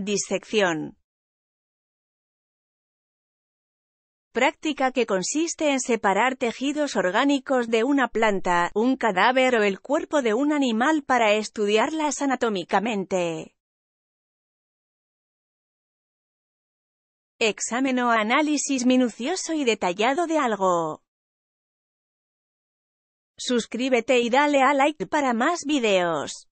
Disección. Práctica que consiste en separar tejidos orgánicos de una planta, un cadáver o el cuerpo de un animal para estudiarlas anatómicamente. Examen o análisis minucioso y detallado de algo. Suscríbete y dale a like para más videos.